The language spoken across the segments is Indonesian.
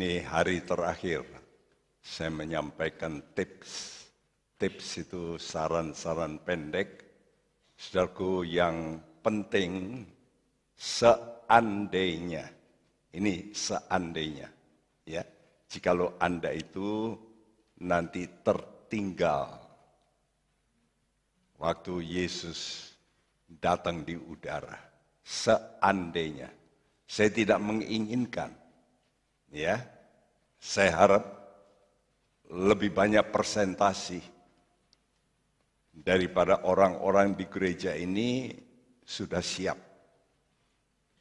ini hari terakhir saya menyampaikan tips. Tips itu saran-saran pendek. Saudaraku yang penting seandainya. Ini seandainya. ya Jikalau Anda itu nanti tertinggal waktu Yesus datang di udara. Seandainya. Saya tidak menginginkan ya saya harap lebih banyak presentasi daripada orang-orang di gereja ini sudah siap.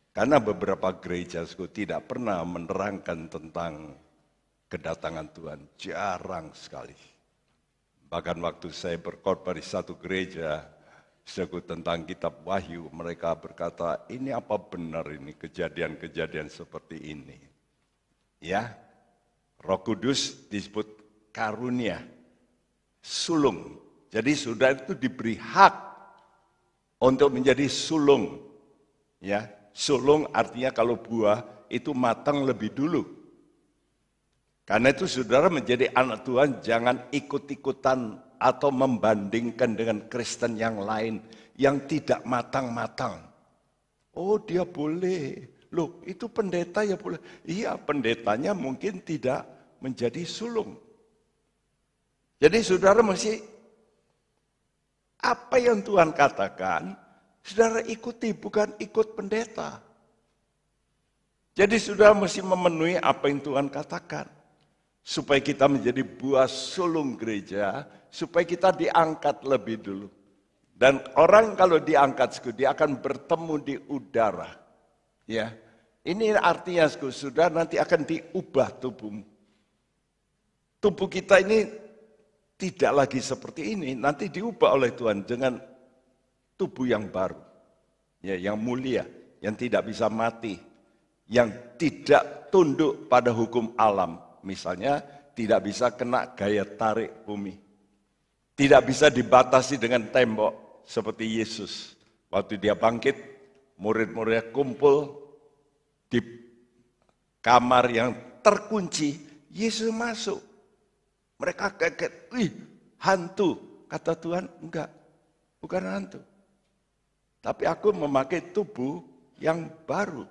Karena beberapa gereja tidak pernah menerangkan tentang kedatangan Tuhan, jarang sekali. Bahkan waktu saya berkorban di satu gereja, saya tentang kitab wahyu, mereka berkata, ini apa benar ini kejadian-kejadian seperti ini ya Roh Kudus disebut karunia, sulung. Jadi saudara itu diberi hak untuk menjadi sulung. Ya, sulung artinya kalau buah itu matang lebih dulu. Karena itu saudara menjadi anak Tuhan jangan ikut-ikutan atau membandingkan dengan Kristen yang lain yang tidak matang-matang. Oh dia boleh, Loh, itu pendeta ya pula. Iya, pendetanya mungkin tidak menjadi sulung. Jadi saudara mesti apa yang Tuhan katakan, saudara ikuti bukan ikut pendeta. Jadi saudara mesti memenuhi apa yang Tuhan katakan. Supaya kita menjadi buah sulung gereja, supaya kita diangkat lebih dulu. Dan orang kalau diangkat, dia akan bertemu di udara Ya, ini artinya sudah nanti akan diubah tubuhmu. Tubuh kita ini tidak lagi seperti ini, nanti diubah oleh Tuhan dengan tubuh yang baru, ya, yang mulia, yang tidak bisa mati, yang tidak tunduk pada hukum alam. Misalnya tidak bisa kena gaya tarik bumi. Tidak bisa dibatasi dengan tembok seperti Yesus. Waktu dia bangkit, murid-muridnya kumpul di kamar yang terkunci, Yesus masuk. Mereka kaget, wih hantu. Kata Tuhan, enggak, bukan hantu. Tapi aku memakai tubuh yang baru.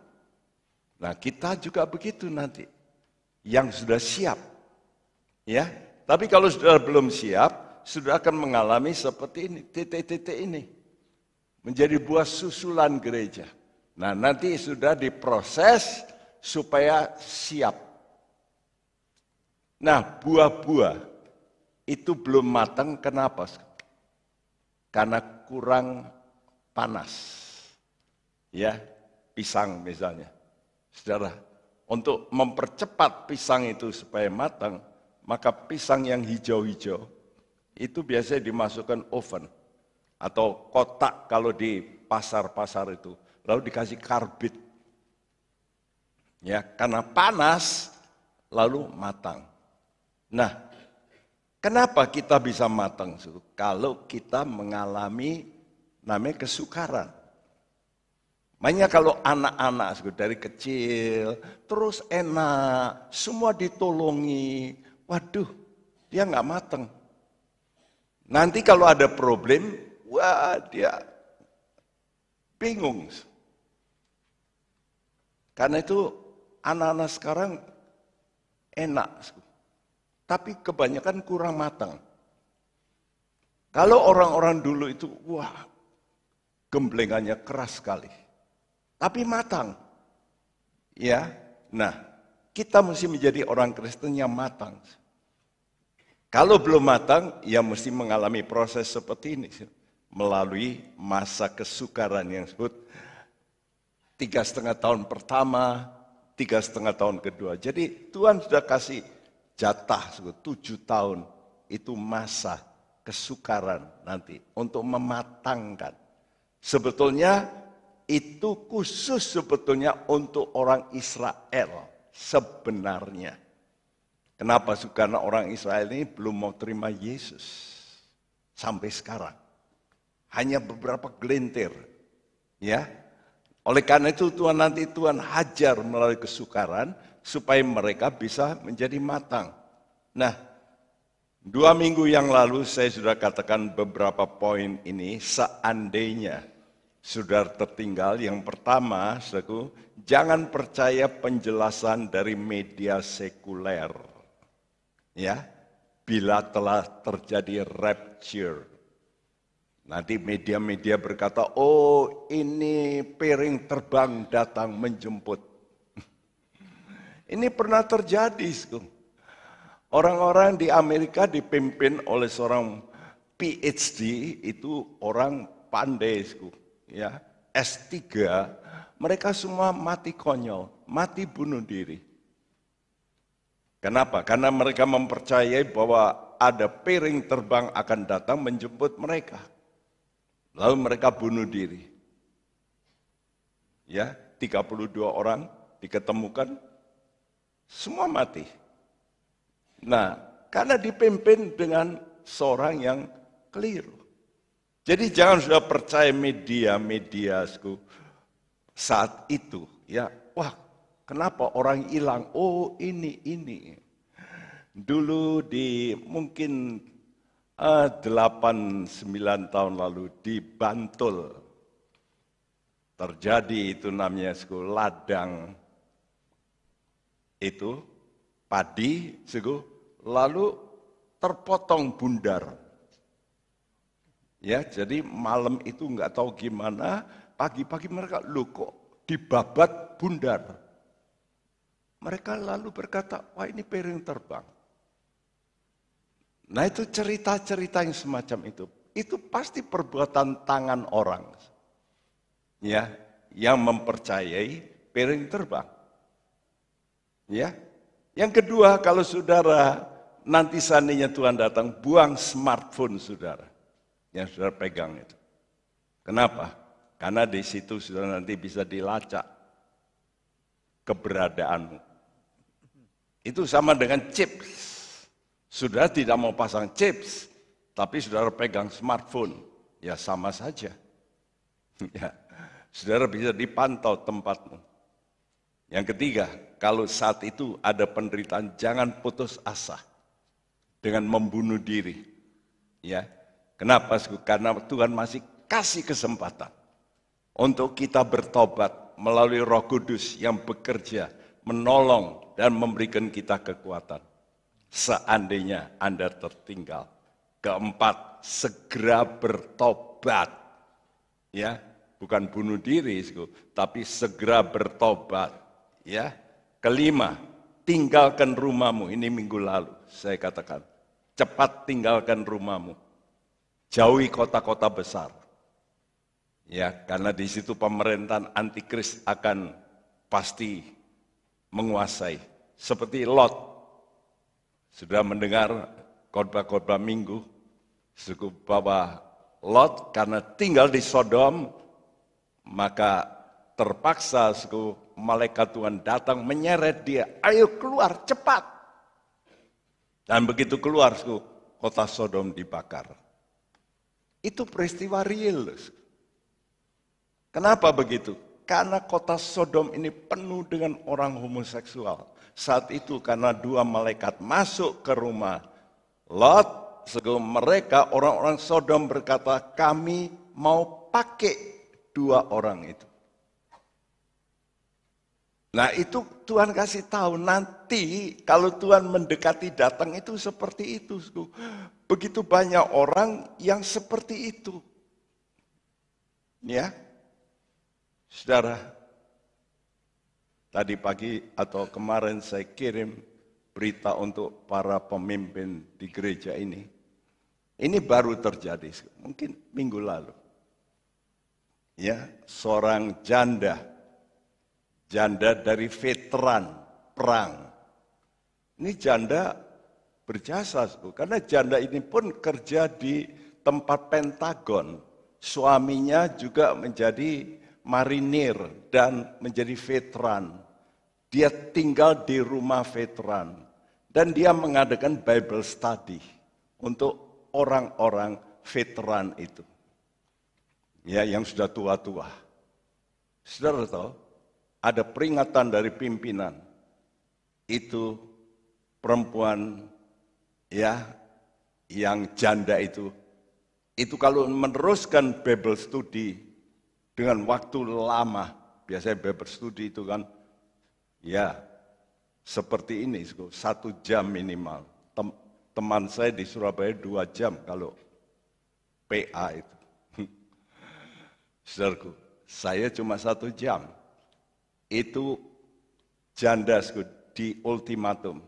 Nah kita juga begitu nanti. Yang sudah siap. ya. Tapi kalau sudah belum siap, sudah akan mengalami seperti ini, titik-titik ini. Menjadi buah susulan gereja. Nah nanti sudah diproses supaya siap. Nah buah-buah itu belum matang kenapa? Karena kurang panas. Ya, pisang misalnya. Saudara, untuk mempercepat pisang itu supaya matang, maka pisang yang hijau-hijau itu biasanya dimasukkan oven atau kotak kalau di pasar-pasar itu lalu dikasih karbit. Ya, karena panas lalu matang. Nah, kenapa kita bisa matang? Kalau kita mengalami namanya kesukaran. Makanya kalau anak-anak dari kecil terus enak, semua ditolongi, waduh dia nggak matang Nanti kalau ada problem, wah dia bingung. Karena itu anak-anak sekarang enak, tapi kebanyakan kurang matang. Kalau orang-orang dulu itu, wah, gemblengannya keras sekali. Tapi matang. Ya, nah, kita mesti menjadi orang Kristen yang matang. Kalau belum matang, ya mesti mengalami proses seperti ini. Melalui masa kesukaran yang sebut tiga setengah tahun pertama, tiga setengah tahun kedua. Jadi Tuhan sudah kasih jatah tujuh tahun itu masa kesukaran nanti untuk mematangkan. Sebetulnya itu khusus sebetulnya untuk orang Israel sebenarnya. Kenapa? Karena orang Israel ini belum mau terima Yesus sampai sekarang. Hanya beberapa gelintir. Ya, oleh karena itu Tuhan nanti Tuhan hajar melalui kesukaran supaya mereka bisa menjadi matang. Nah, dua minggu yang lalu saya sudah katakan beberapa poin ini seandainya sudah tertinggal. Yang pertama, saudaraku, jangan percaya penjelasan dari media sekuler. Ya, bila telah terjadi rapture Nanti media-media berkata, oh ini piring terbang datang menjemput. ini pernah terjadi. Orang-orang di Amerika dipimpin oleh seorang PhD itu orang pandai. Ya, S3, mereka semua mati konyol, mati bunuh diri. Kenapa? Karena mereka mempercayai bahwa ada piring terbang akan datang menjemput mereka. Lalu mereka bunuh diri. Ya, 32 orang diketemukan, semua mati. Nah, karena dipimpin dengan seorang yang keliru. Jadi jangan sudah percaya media-mediasku saat itu. Ya, wah kenapa orang hilang? Oh ini, ini. Dulu di mungkin Eh, delapan sembilan tahun lalu di Bantul. Terjadi itu namanya suku ladang itu padi suku lalu terpotong bundar. Ya, jadi malam itu nggak tahu gimana, pagi-pagi mereka lu kok dibabat bundar. Mereka lalu berkata, wah ini piring terbang. Nah itu cerita-cerita yang semacam itu. Itu pasti perbuatan tangan orang. Ya, yang mempercayai piring terbang. Ya. Yang kedua, kalau saudara nanti seandainya Tuhan datang, buang smartphone saudara. Yang saudara pegang itu. Kenapa? Karena di situ saudara nanti bisa dilacak keberadaanmu. Itu sama dengan chips sudah tidak mau pasang chips, tapi saudara pegang smartphone. Ya sama saja. Ya, saudara bisa dipantau tempatmu. Yang ketiga, kalau saat itu ada penderitaan, jangan putus asa dengan membunuh diri. Ya, kenapa? Karena Tuhan masih kasih kesempatan untuk kita bertobat melalui Roh Kudus yang bekerja, menolong dan memberikan kita kekuatan seandainya Anda tertinggal. Keempat, segera bertobat. Ya, bukan bunuh diri, tapi segera bertobat. Ya, kelima, tinggalkan rumahmu. Ini minggu lalu saya katakan, cepat tinggalkan rumahmu. Jauhi kota-kota besar. Ya, karena di situ pemerintahan antikris akan pasti menguasai. Seperti Lot sudah mendengar khotbah-khotbah minggu suku bapa Lot karena tinggal di Sodom maka terpaksa suku malaikat Tuhan datang menyeret dia ayo keluar cepat dan begitu keluar suku kota Sodom dibakar itu peristiwa real kenapa begitu karena kota Sodom ini penuh dengan orang homoseksual saat itu karena dua malaikat masuk ke rumah Lot, sebelum mereka orang-orang Sodom berkata, kami mau pakai dua orang itu. Nah itu Tuhan kasih tahu nanti kalau Tuhan mendekati datang itu seperti itu. Begitu banyak orang yang seperti itu. Ya, saudara, Tadi pagi atau kemarin saya kirim berita untuk para pemimpin di gereja ini. Ini baru terjadi, mungkin minggu lalu. Ya, seorang janda, janda dari veteran perang. Ini janda berjasa, karena janda ini pun kerja di tempat Pentagon. Suaminya juga menjadi marinir dan menjadi veteran. Dia tinggal di rumah veteran dan dia mengadakan Bible study untuk orang-orang veteran itu. Ya, yang sudah tua-tua. Saudara tahu, ada peringatan dari pimpinan. Itu perempuan ya yang janda itu. Itu kalau meneruskan Bible study dengan waktu lama. Biasanya studi itu kan, ya seperti ini, satu jam minimal. Tem teman saya di Surabaya dua jam kalau PA itu. Saudaraku, saya cuma satu jam. Itu janda di ultimatum.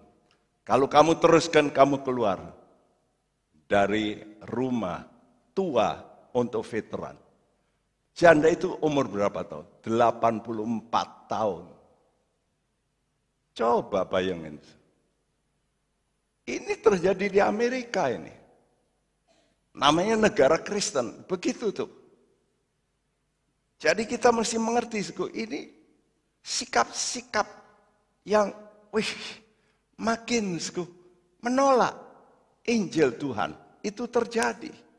Kalau kamu teruskan, kamu keluar dari rumah tua untuk veteran. Janda itu umur berapa tahun? 84 tahun. Coba bayangin. Ini terjadi di Amerika ini. Namanya negara Kristen. Begitu tuh. Jadi kita mesti mengerti, ini sikap-sikap yang wih, makin menolak Injil Tuhan. Itu terjadi.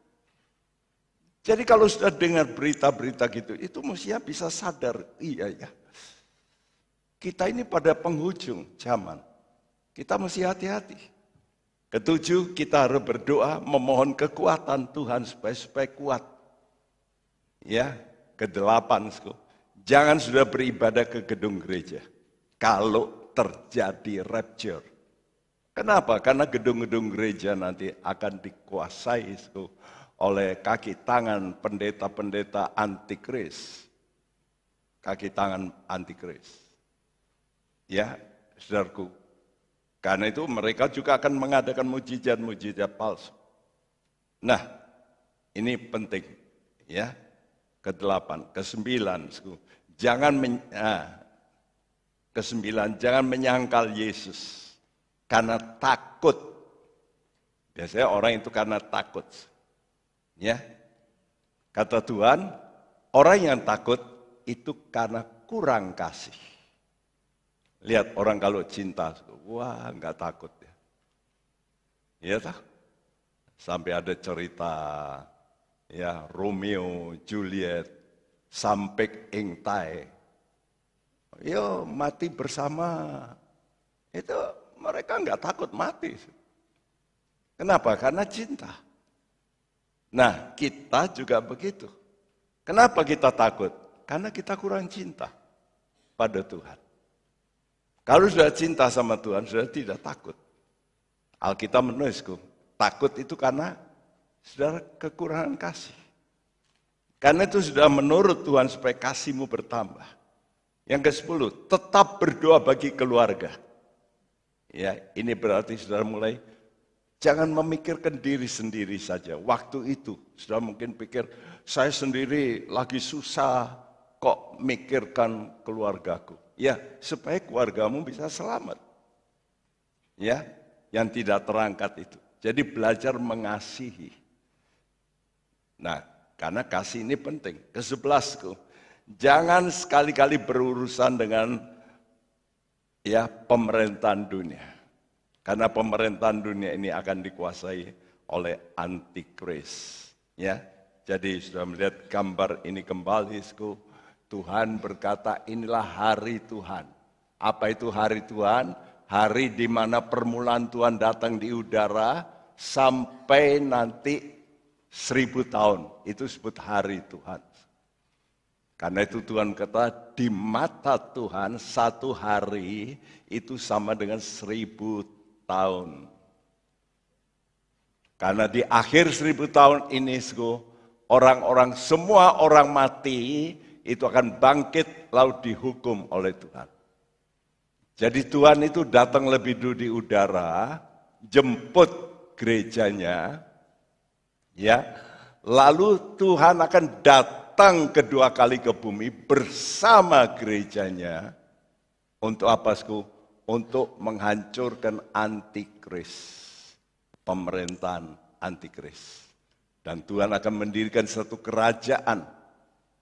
Jadi kalau sudah dengar berita-berita gitu, itu manusia bisa sadar, iya ya. Kita ini pada penghujung zaman, kita mesti hati-hati. Ketujuh, kita harus berdoa memohon kekuatan Tuhan supaya, supaya kuat. Ya, kedelapan, jangan sudah beribadah ke gedung gereja. Kalau terjadi rapture. Kenapa? Karena gedung-gedung gereja nanti akan dikuasai oleh kaki tangan pendeta-pendeta antikris. Kaki tangan antikris. Ya, saudaraku. Karena itu mereka juga akan mengadakan mujizat-mujizat palsu. Nah, ini penting. Ya, ke kesembilan. ke sembilan, Jangan men, ah, ke sembilan jangan menyangkal Yesus karena takut. Biasanya orang itu karena takut. Ya. Kata Tuhan, orang yang takut itu karena kurang kasih. Lihat orang kalau cinta, wah nggak takut ya. Iya tak? Sampai ada cerita ya Romeo, Juliet, sampai engtai. Yo mati bersama. Itu mereka nggak takut mati. Kenapa? Karena cinta. Nah, kita juga begitu. Kenapa kita takut? Karena kita kurang cinta pada Tuhan. Kalau sudah cinta sama Tuhan, sudah tidak takut. Alkitab menulisku, takut itu karena saudara kekurangan kasih. Karena itu sudah menurut Tuhan supaya kasihmu bertambah. Yang ke sepuluh, tetap berdoa bagi keluarga. Ya, ini berarti saudara mulai Jangan memikirkan diri sendiri saja. Waktu itu sudah mungkin pikir, saya sendiri lagi susah kok mikirkan keluargaku. Ya, supaya keluargamu bisa selamat. Ya, yang tidak terangkat itu. Jadi belajar mengasihi. Nah, karena kasih ini penting. ke Kesebelasku, jangan sekali-kali berurusan dengan ya pemerintahan dunia karena pemerintahan dunia ini akan dikuasai oleh antikris. Ya, jadi sudah melihat gambar ini kembali, sku Tuhan berkata inilah hari Tuhan. Apa itu hari Tuhan? Hari di mana permulaan Tuhan datang di udara sampai nanti seribu tahun. Itu sebut hari Tuhan. Karena itu Tuhan kata di mata Tuhan satu hari itu sama dengan seribu tahun. Karena di akhir seribu tahun ini, orang-orang semua orang mati itu akan bangkit lalu dihukum oleh Tuhan. Jadi Tuhan itu datang lebih dulu di udara, jemput gerejanya, ya. Lalu Tuhan akan datang kedua kali ke bumi bersama gerejanya untuk apa, Sku? untuk menghancurkan antikris, pemerintahan antikris. Dan Tuhan akan mendirikan satu kerajaan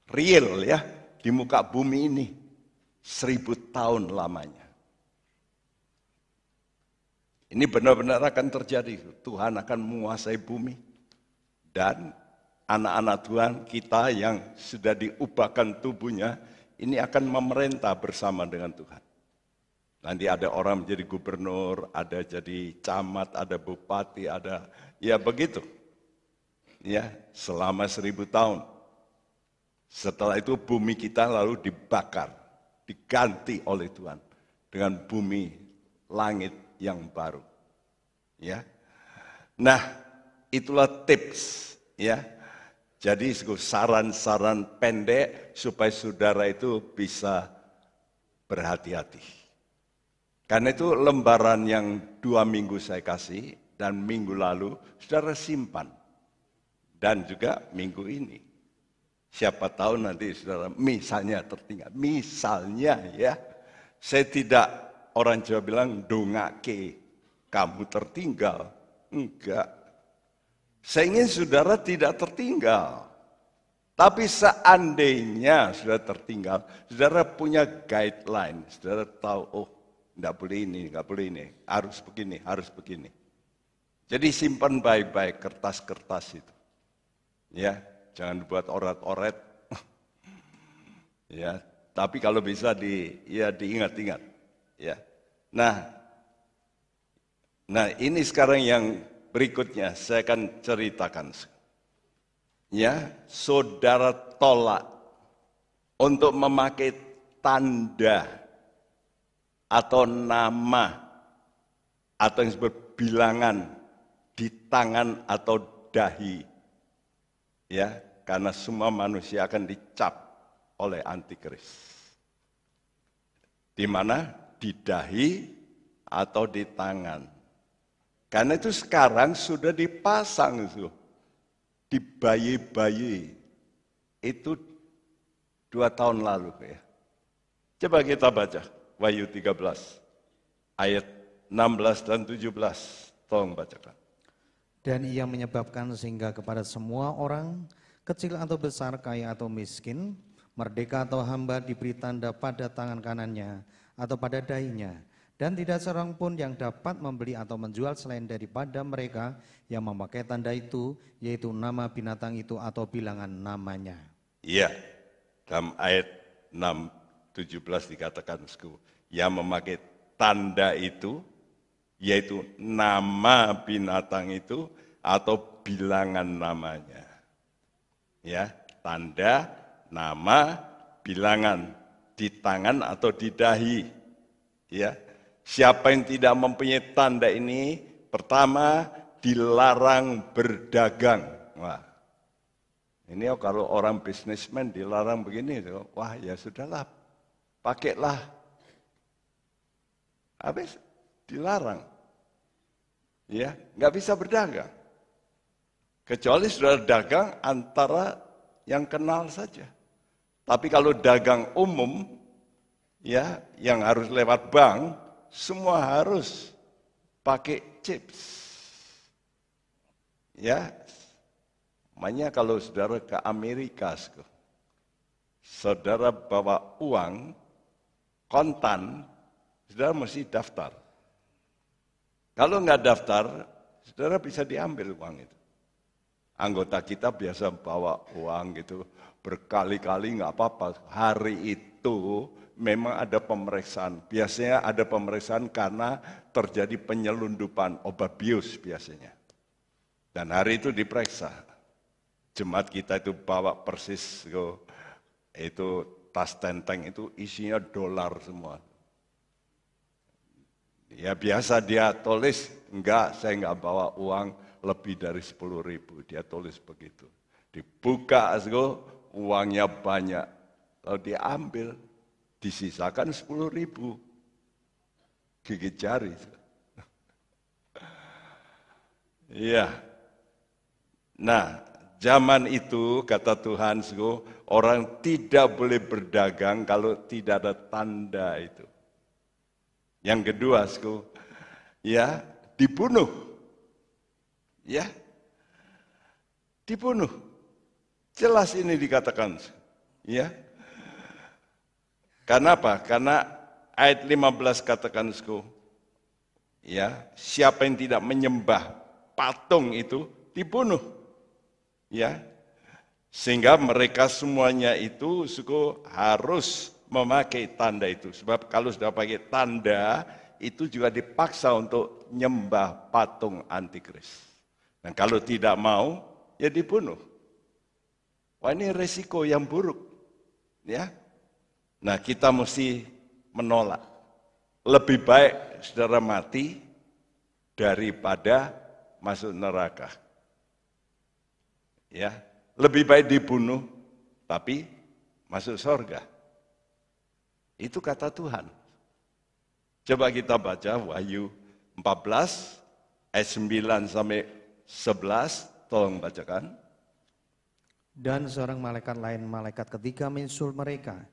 real ya di muka bumi ini seribu tahun lamanya. Ini benar-benar akan terjadi. Tuhan akan menguasai bumi. Dan anak-anak Tuhan kita yang sudah diubahkan tubuhnya, ini akan memerintah bersama dengan Tuhan. Nanti ada orang menjadi gubernur, ada jadi camat, ada bupati, ada ya begitu. Ya, selama seribu tahun. Setelah itu bumi kita lalu dibakar, diganti oleh Tuhan dengan bumi langit yang baru. Ya. Nah, itulah tips ya. Jadi saran-saran pendek supaya saudara itu bisa berhati-hati. Karena itu lembaran yang dua minggu saya kasih dan minggu lalu sudah resimpan Dan juga minggu ini. Siapa tahu nanti saudara misalnya tertinggal. Misalnya ya, saya tidak orang Jawa bilang dongake, kamu tertinggal. Enggak. Saya ingin saudara tidak tertinggal. Tapi seandainya sudah tertinggal, saudara punya guideline, saudara tahu, oh tidak boleh ini, nggak boleh ini. Harus begini, harus begini. Jadi simpan baik-baik kertas-kertas itu. Ya, jangan buat orat-oret. ya, tapi kalau bisa di ya diingat-ingat. Ya. Nah, nah ini sekarang yang berikutnya saya akan ceritakan. Ya, saudara tolak untuk memakai tanda atau nama atau yang disebut bilangan di tangan atau dahi. Ya, karena semua manusia akan dicap oleh antikris. Di mana? Di dahi atau di tangan. Karena itu sekarang sudah dipasang itu. Di bayi-bayi. Itu dua tahun lalu ya. Coba kita baca. Wahyu 13 ayat 16 dan 17. Tolong bacakan. Dan ia menyebabkan sehingga kepada semua orang, kecil atau besar, kaya atau miskin, merdeka atau hamba diberi tanda pada tangan kanannya atau pada dahinya. Dan tidak seorang pun yang dapat membeli atau menjual selain daripada mereka yang memakai tanda itu, yaitu nama binatang itu atau bilangan namanya. Iya, dalam ayat 6 17 dikatakan suku yang memakai tanda itu yaitu nama binatang itu atau bilangan namanya. Ya, tanda, nama, bilangan di tangan atau di dahi. Ya. Siapa yang tidak mempunyai tanda ini pertama dilarang berdagang. Wah. Ini kalau orang bisnismen dilarang begini, wah ya sudahlah pakailah. Habis dilarang. Ya, nggak bisa berdagang. Kecuali sudah dagang antara yang kenal saja. Tapi kalau dagang umum, ya, yang harus lewat bank, semua harus pakai chips. Ya, makanya kalau saudara ke Amerika, saudara bawa uang, kontan, saudara mesti daftar. Kalau nggak daftar, saudara bisa diambil uang itu. Anggota kita biasa bawa uang gitu, berkali-kali nggak apa-apa. Hari itu memang ada pemeriksaan. Biasanya ada pemeriksaan karena terjadi penyelundupan obat bius biasanya. Dan hari itu diperiksa. Jemaat kita itu bawa persis itu tas tenteng itu isinya dolar semua. Ya biasa dia tulis, enggak saya enggak bawa uang lebih dari 10 ribu. Dia tulis begitu. Dibuka asgo, uangnya banyak. lalu diambil, disisakan 10 ribu. Gigit jari. Iya. Nah, zaman itu kata Tuhan sungguh orang tidak boleh berdagang kalau tidak ada tanda itu. Yang kedua, sku, ya dibunuh, ya dibunuh. Jelas ini dikatakan, ya. Karena apa? Karena ayat 15 katakan, sku, ya siapa yang tidak menyembah patung itu dibunuh ya sehingga mereka semuanya itu suku harus memakai tanda itu sebab kalau sudah pakai tanda itu juga dipaksa untuk nyembah patung antikris dan kalau tidak mau ya dibunuh wah ini resiko yang buruk ya nah kita mesti menolak lebih baik saudara mati daripada masuk neraka ya lebih baik dibunuh tapi masuk surga. Itu kata Tuhan. Coba kita baca Wahyu 14 ayat 9 sampai 11, tolong bacakan. Dan seorang malaikat lain malaikat ketiga mensul mereka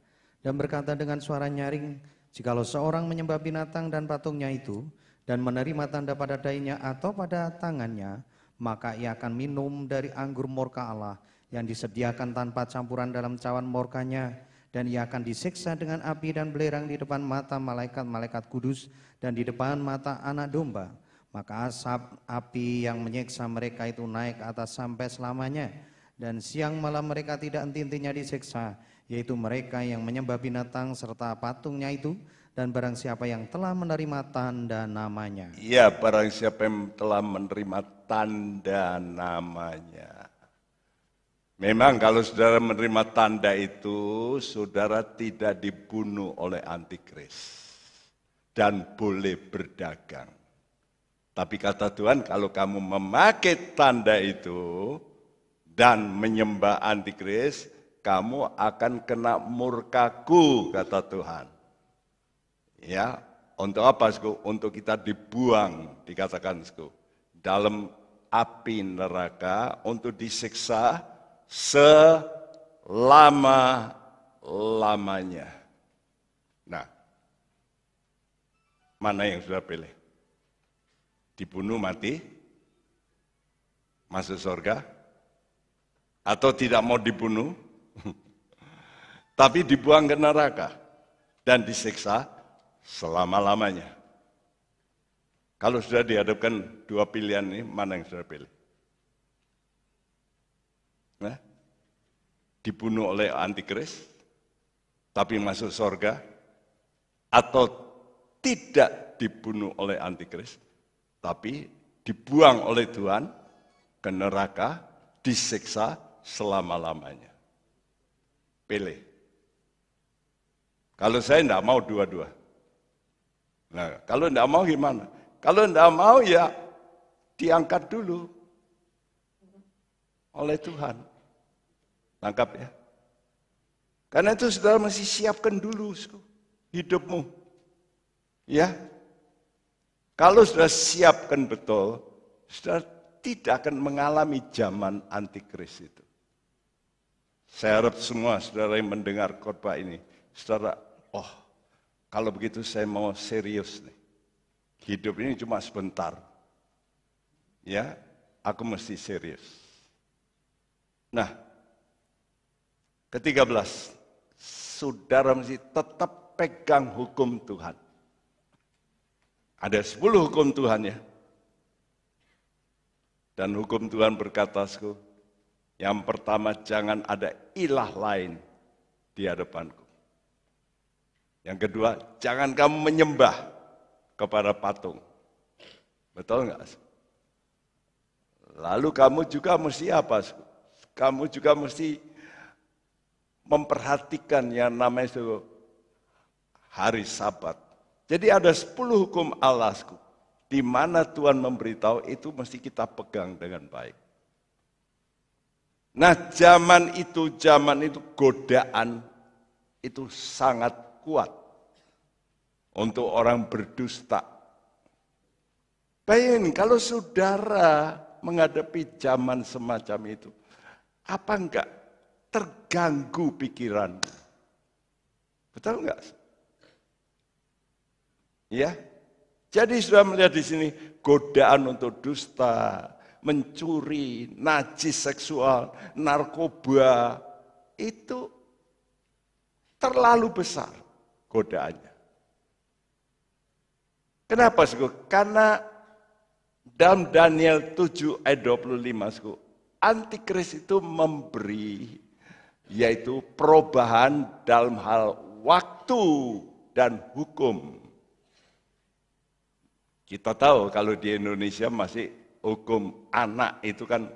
dan berkata dengan suara nyaring, jikalau seorang menyembah binatang dan patungnya itu dan menerima tanda pada dainya atau pada tangannya, maka ia akan minum dari anggur murka Allah yang disediakan tanpa campuran dalam cawan murkanya dan ia akan disiksa dengan api dan belerang di depan mata malaikat-malaikat kudus dan di depan mata anak domba. Maka asap api yang menyiksa mereka itu naik ke atas sampai selamanya dan siang malam mereka tidak henti-hentinya disiksa, yaitu mereka yang menyembah binatang serta patungnya itu, dan barang siapa yang telah menerima tanda namanya. Iya, barang siapa yang telah menerima tanda namanya. Memang kalau saudara menerima tanda itu, saudara tidak dibunuh oleh antikris dan boleh berdagang. Tapi kata Tuhan, kalau kamu memakai tanda itu dan menyembah antikris, kamu akan kena murkaku, kata Tuhan. Ya, untuk apa, Sku? Untuk kita dibuang, dikatakan, Sku dalam api neraka untuk disiksa selama-lamanya. Nah, mana yang sudah pilih? Dibunuh mati, masuk surga, atau tidak mau dibunuh, tapi dibuang ke neraka dan disiksa selama-lamanya. Kalau sudah dihadapkan dua pilihan ini, mana yang sudah pilih? Nah, dibunuh oleh antikris, tapi masuk surga, atau tidak dibunuh oleh antikris, tapi dibuang oleh Tuhan ke neraka, disiksa selama-lamanya. Pilih. Kalau saya tidak mau dua-dua. Nah, kalau tidak mau gimana? Kalau tidak mau ya diangkat dulu oleh Tuhan. Tangkap ya. Karena itu saudara mesti siapkan dulu hidupmu. Ya. Kalau sudah siapkan betul, saudara tidak akan mengalami zaman antikris itu. Saya harap semua saudara yang mendengar khotbah ini, saudara, oh kalau begitu saya mau serius nih. Hidup ini cuma sebentar. Ya, aku mesti serius. Nah, ketiga belas, saudara mesti tetap pegang hukum Tuhan. Ada sepuluh hukum Tuhan ya. Dan hukum Tuhan berkata, yang pertama jangan ada ilah lain di hadapanku. Yang kedua, jangan kamu menyembah kepada patung. Betul nggak? Lalu kamu juga mesti apa? Kamu juga mesti memperhatikan yang namanya itu hari sabat. Jadi ada 10 hukum Allah di mana Tuhan memberitahu itu mesti kita pegang dengan baik. Nah zaman itu, zaman itu godaan itu sangat kuat untuk orang berdusta. Bayangin kalau saudara menghadapi zaman semacam itu, apa enggak terganggu pikiran? Betul enggak? Ya. Jadi sudah melihat di sini godaan untuk dusta, mencuri, najis seksual, narkoba, itu terlalu besar godaannya. Kenapa, suku? Karena dalam Daniel 7 ayat 25, suku, antikris itu memberi, yaitu perubahan dalam hal waktu dan hukum. Kita tahu kalau di Indonesia masih hukum anak itu kan,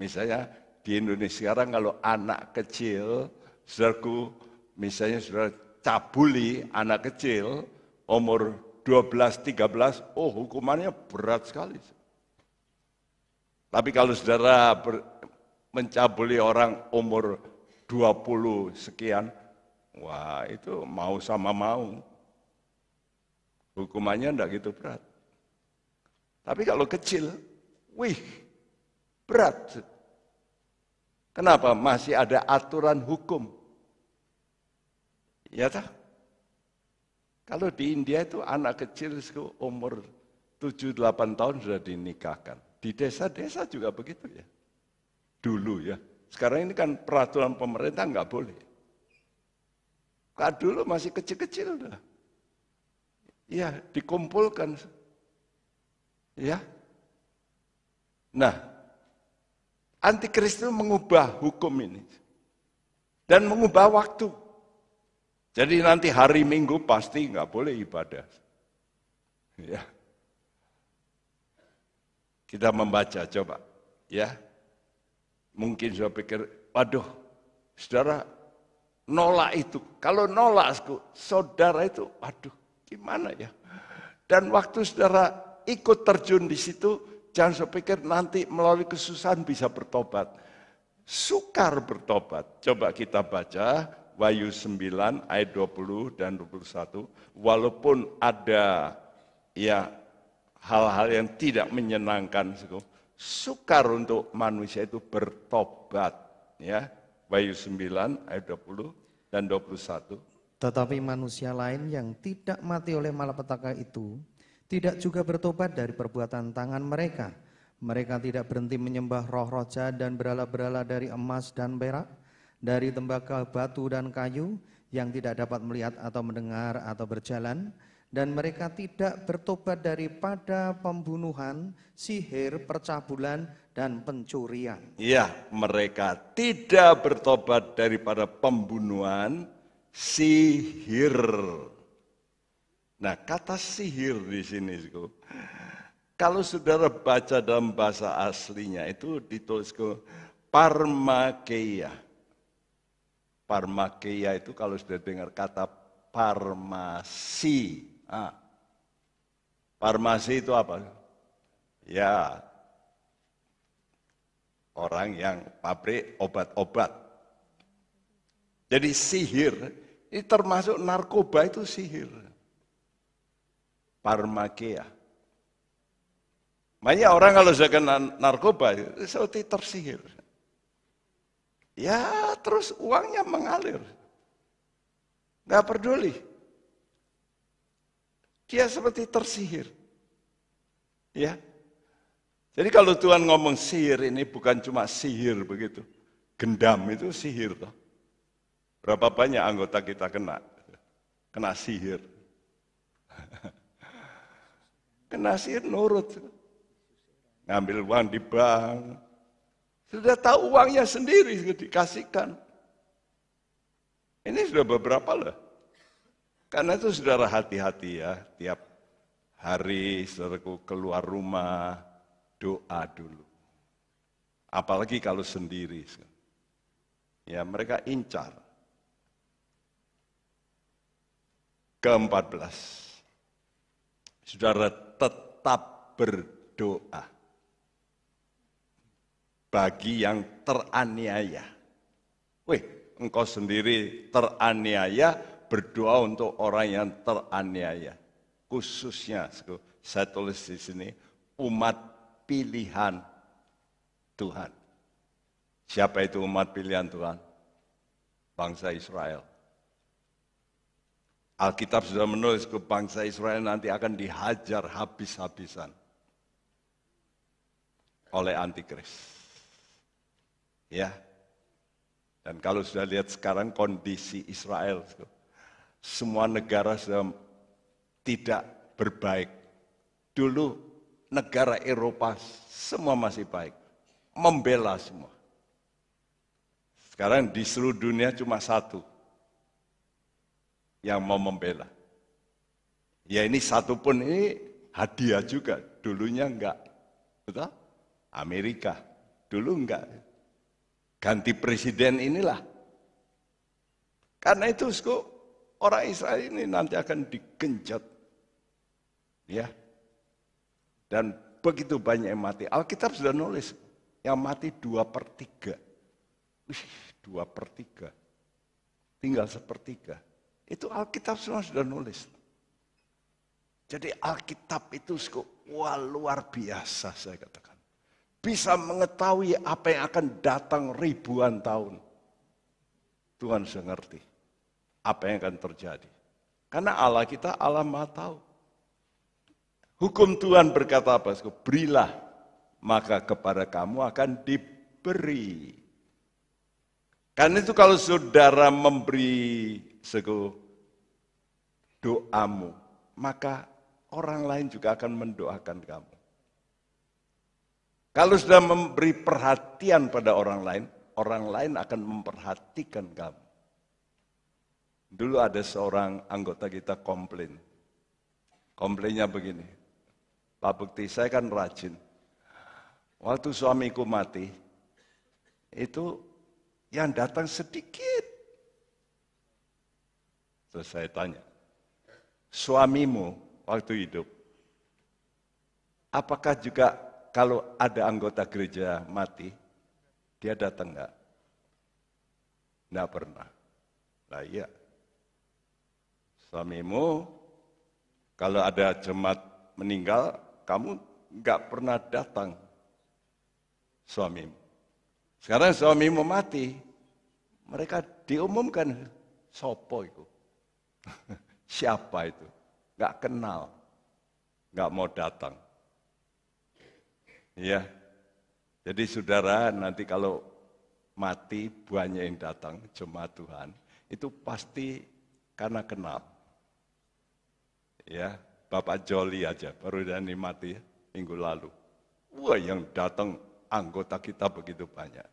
misalnya di Indonesia sekarang kalau anak kecil, saudaraku, misalnya sudah cabuli anak kecil, umur 12, 13, oh hukumannya berat sekali. Tapi kalau saudara mencabuli orang umur 20 sekian, wah itu mau sama mau. Hukumannya enggak gitu berat. Tapi kalau kecil, wih, berat. Kenapa? Masih ada aturan hukum. Ya tak? Kalau di India itu anak kecil umur 7-8 tahun sudah dinikahkan. Di desa-desa juga begitu ya. Dulu ya. Sekarang ini kan peraturan pemerintah nggak boleh. Kak dulu masih kecil-kecil dah. iya dikumpulkan. Ya. Nah, anti antikristus mengubah hukum ini. Dan mengubah waktu. Jadi nanti hari Minggu pasti nggak boleh ibadah. Ya. Kita membaca coba, ya. Mungkin saya pikir, waduh, saudara nolak itu. Kalau nolak, saudara itu, waduh, gimana ya? Dan waktu saudara ikut terjun di situ, jangan saya pikir nanti melalui kesusahan bisa bertobat. Sukar bertobat. Coba kita baca Wahyu 9 ayat 20 dan 21 walaupun ada ya hal-hal yang tidak menyenangkan sukar untuk manusia itu bertobat ya Wahyu 9 ayat 20 dan 21 tetapi manusia lain yang tidak mati oleh malapetaka itu tidak juga bertobat dari perbuatan tangan mereka mereka tidak berhenti menyembah roh-roh jahat dan berhala-berhala dari emas dan perak dari tembaga, batu, dan kayu yang tidak dapat melihat atau mendengar atau berjalan, dan mereka tidak bertobat daripada pembunuhan, sihir, percabulan, dan pencurian. Ya, mereka tidak bertobat daripada pembunuhan, sihir. Nah, kata sihir di sini, kalau saudara baca dalam bahasa aslinya itu ditulis ke parmakeia. Parmakeia itu kalau sudah dengar kata farmasi. Ah. Farmasi itu apa? Ya, orang yang pabrik obat-obat. Jadi sihir, ini termasuk narkoba itu sihir. Parmakea. Makanya orang kalau sudah kena narkoba, seperti tersihir. Ya terus uangnya mengalir. Gak peduli. Dia seperti tersihir. Ya. Jadi kalau Tuhan ngomong sihir ini bukan cuma sihir begitu. Gendam itu sihir. Toh. Berapa banyak anggota kita kena? Kena sihir. Kena sihir nurut. Ngambil uang di bank, sudah tahu uangnya sendiri dikasihkan. Ini sudah beberapa loh. Karena itu saudara hati-hati ya, tiap hari saudaraku keluar rumah, doa dulu. Apalagi kalau sendiri. Ya mereka incar. Keempat belas, saudara tetap berdoa bagi yang teraniaya. Wih, engkau sendiri teraniaya, berdoa untuk orang yang teraniaya. Khususnya, saya tulis di sini, umat pilihan Tuhan. Siapa itu umat pilihan Tuhan? Bangsa Israel. Alkitab sudah menulis ke bangsa Israel nanti akan dihajar habis-habisan oleh antikris Ya. Dan kalau sudah lihat sekarang kondisi Israel, semua negara sudah tidak berbaik. Dulu negara Eropa semua masih baik, membela semua. Sekarang di seluruh dunia cuma satu yang mau membela. Ya ini satu pun ini hadiah juga, dulunya enggak. Betul? Amerika, dulu enggak ganti presiden inilah. Karena itu suku, orang Israel ini nanti akan digenjot. Ya. Dan begitu banyak yang mati. Alkitab sudah nulis, yang mati dua per tiga. Wih, dua per tiga. Tinggal sepertiga. Itu Alkitab semua sudah nulis. Jadi Alkitab itu suku, wah luar biasa saya katakan bisa mengetahui apa yang akan datang ribuan tahun. Tuhan sudah ngerti apa yang akan terjadi. Karena Allah kita Allah maha tahu. Hukum Tuhan berkata apa? Berilah, maka kepada kamu akan diberi. Karena itu kalau saudara memberi segu doamu, maka orang lain juga akan mendoakan kamu. Kalau sudah memberi perhatian pada orang lain, orang lain akan memperhatikan kamu. Dulu ada seorang anggota kita komplain. Komplainnya begini, Pak Bukti saya kan rajin. Waktu suamiku mati, itu yang datang sedikit. Terus saya tanya, suamimu waktu hidup, apakah juga kalau ada anggota gereja mati, dia datang enggak? Nggak pernah. Nah iya. Suamimu, kalau ada jemaat meninggal, kamu enggak pernah datang suamimu. Sekarang suamimu mati, mereka diumumkan sopo itu. Siapa itu? Enggak kenal, enggak mau datang. Iya. Jadi saudara nanti kalau mati banyak yang datang jemaat Tuhan, itu pasti karena kenal. Ya, Bapak Joli aja baru dari mati minggu lalu. Wah, yang datang anggota kita begitu banyak.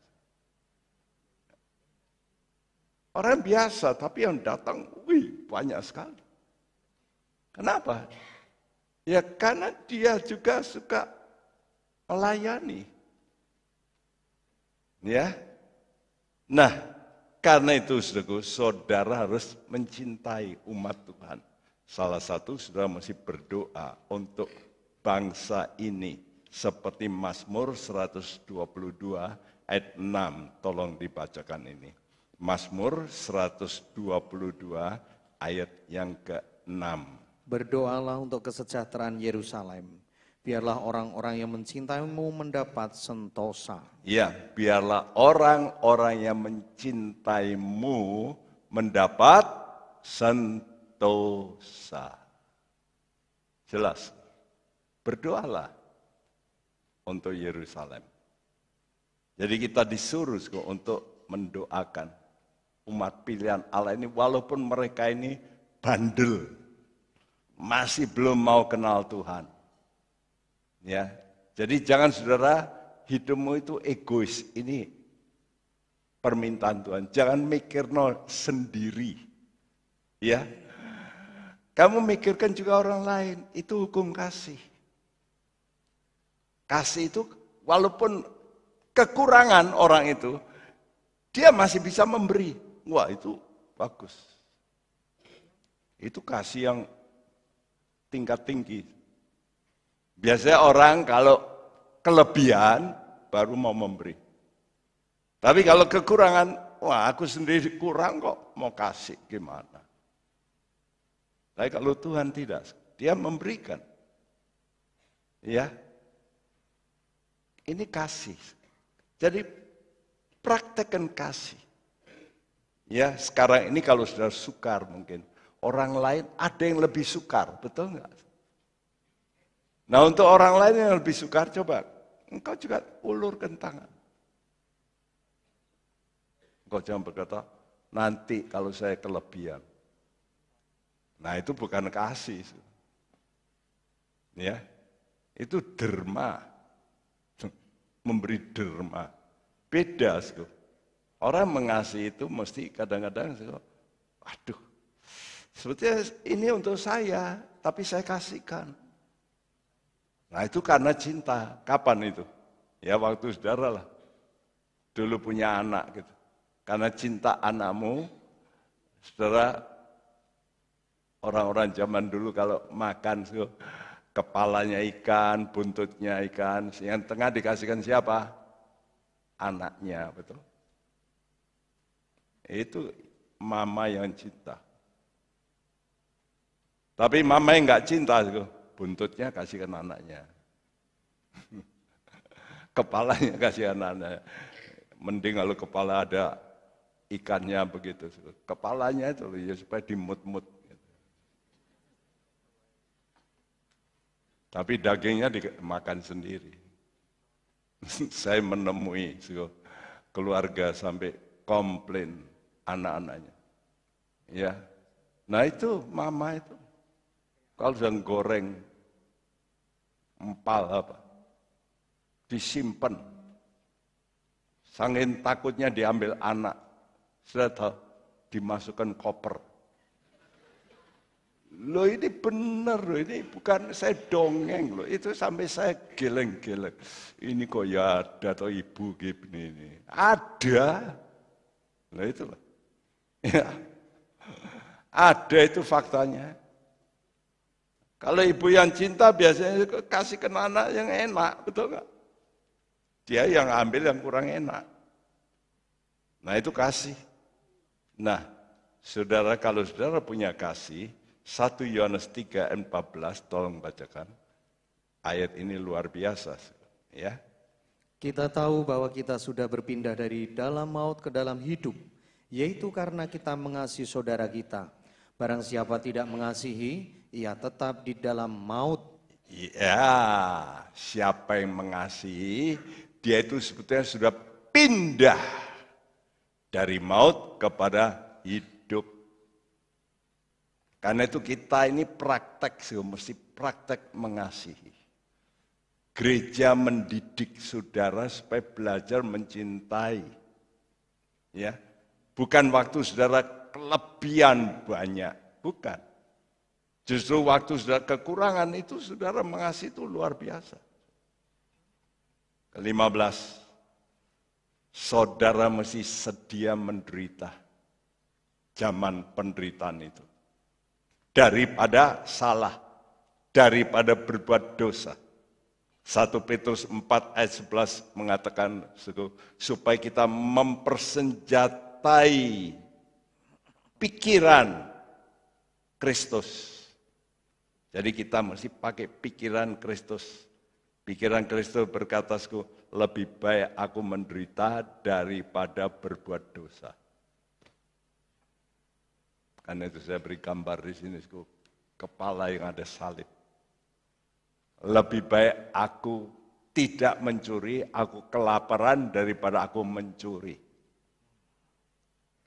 Orang biasa, tapi yang datang, wih, banyak sekali. Kenapa? Ya karena dia juga suka melayani. Ya. Nah, karena itu saudaraku, saudara harus mencintai umat Tuhan. Salah satu saudara masih berdoa untuk bangsa ini seperti Mazmur 122 ayat 6. Tolong dibacakan ini. Mazmur 122 ayat yang ke-6. Berdoalah untuk kesejahteraan Yerusalem Biarlah orang-orang yang mencintaimu mendapat sentosa. Ya, biarlah orang-orang yang mencintaimu mendapat sentosa. Jelas. Berdoalah untuk Yerusalem. Jadi kita disuruh untuk mendoakan umat pilihan Allah ini walaupun mereka ini bandel masih belum mau kenal Tuhan Ya, jadi jangan saudara hidupmu itu egois. Ini permintaan Tuhan. Jangan mikir no sendiri. Ya, kamu mikirkan juga orang lain. Itu hukum kasih. Kasih itu walaupun kekurangan orang itu, dia masih bisa memberi. Wah itu bagus. Itu kasih yang tingkat tinggi. Biasanya orang kalau kelebihan baru mau memberi. Tapi kalau kekurangan, wah aku sendiri kurang kok mau kasih gimana. Tapi kalau Tuhan tidak, dia memberikan. Ya, ini kasih. Jadi praktekkan kasih. Ya, sekarang ini kalau sudah sukar mungkin, orang lain ada yang lebih sukar, betul nggak? Nah untuk orang lain yang lebih sukar coba, engkau juga ulurkan tangan. Engkau jangan berkata, nanti kalau saya kelebihan. Nah itu bukan kasih. Ya, itu derma. Memberi derma. Beda, Suku. Orang mengasihi itu mesti kadang-kadang, aduh, sebetulnya ini untuk saya, tapi saya kasihkan. Nah itu karena cinta. Kapan itu? Ya waktu saudara lah. Dulu punya anak gitu. Karena cinta anakmu, saudara orang-orang zaman dulu kalau makan so, kepalanya ikan, buntutnya ikan, yang tengah dikasihkan siapa? Anaknya, betul. Itu mama yang cinta. Tapi mama yang enggak cinta, gitu buntutnya kasihkan anaknya. Kepalanya kasihkan anaknya. Mending kalau kepala ada ikannya begitu. Kepalanya itu ya supaya dimut-mut. Tapi dagingnya dimakan sendiri. Saya menemui keluarga sampai komplain anak-anaknya. Ya, nah itu mama itu kalau sedang goreng empal apa? Disimpan. Sangin takutnya diambil anak. Sudah dimasukkan koper. Loh ini benar loh, ini bukan saya dongeng loh, itu sampai saya geleng-geleng. Ini kok ya ada atau ibu gitu ini. Ada. Loh itu loh. Ya. Ada itu faktanya. Kalau ibu yang cinta biasanya kasih ke anak yang enak, betul nggak? Dia yang ambil yang kurang enak. Nah itu kasih. Nah, saudara kalau saudara punya kasih, 1 Yohanes 3 ayat 14, tolong bacakan. Ayat ini luar biasa. ya. Kita tahu bahwa kita sudah berpindah dari dalam maut ke dalam hidup, yaitu karena kita mengasihi saudara kita. Barang siapa tidak mengasihi, ia tetap di dalam maut. Ya, siapa yang mengasihi, dia itu sebetulnya sudah pindah dari maut kepada hidup. Karena itu kita ini praktek, mesti praktek mengasihi. Gereja mendidik saudara supaya belajar mencintai. Ya, bukan waktu saudara kelebihan banyak, bukan Justru waktu sudah kekurangan itu saudara mengasihi itu luar biasa. Kelima belas, saudara mesti sedia menderita zaman penderitaan itu. Daripada salah, daripada berbuat dosa. 1 Petrus 4 ayat 11 mengatakan supaya kita mempersenjatai pikiran Kristus jadi kita mesti pakai pikiran Kristus. Pikiran Kristus berkatasku, lebih baik aku menderita daripada berbuat dosa. Karena itu saya beri gambar di sini, kepala yang ada salib. Lebih baik aku tidak mencuri, aku kelaparan daripada aku mencuri.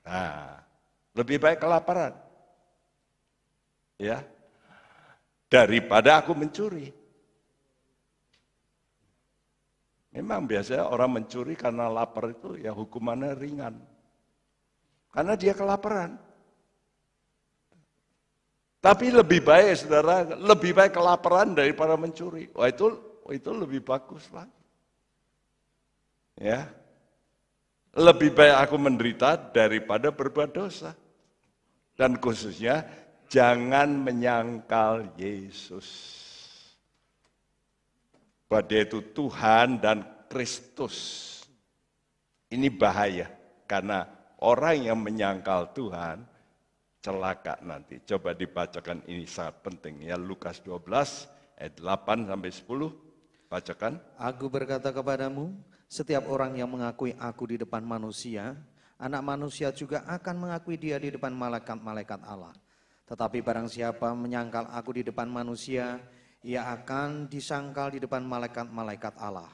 Nah, lebih baik kelaparan. Ya, daripada aku mencuri. Memang biasanya orang mencuri karena lapar itu ya hukumannya ringan. Karena dia kelaparan. Tapi lebih baik saudara, lebih baik kelaparan daripada mencuri. Wah itu itu lebih bagus lagi. Ya. Lebih baik aku menderita daripada berbuat dosa. Dan khususnya Jangan menyangkal Yesus. Bahwa itu Tuhan dan Kristus. Ini bahaya karena orang yang menyangkal Tuhan celaka nanti. Coba dibacakan ini sangat penting ya Lukas 12 ayat 8 sampai 10. Bacakan. Aku berkata kepadamu, setiap orang yang mengakui aku di depan manusia, anak manusia juga akan mengakui dia di depan malaikat-malaikat Allah. Tetapi barang siapa menyangkal aku di depan manusia, ia akan disangkal di depan malaikat-malaikat Allah.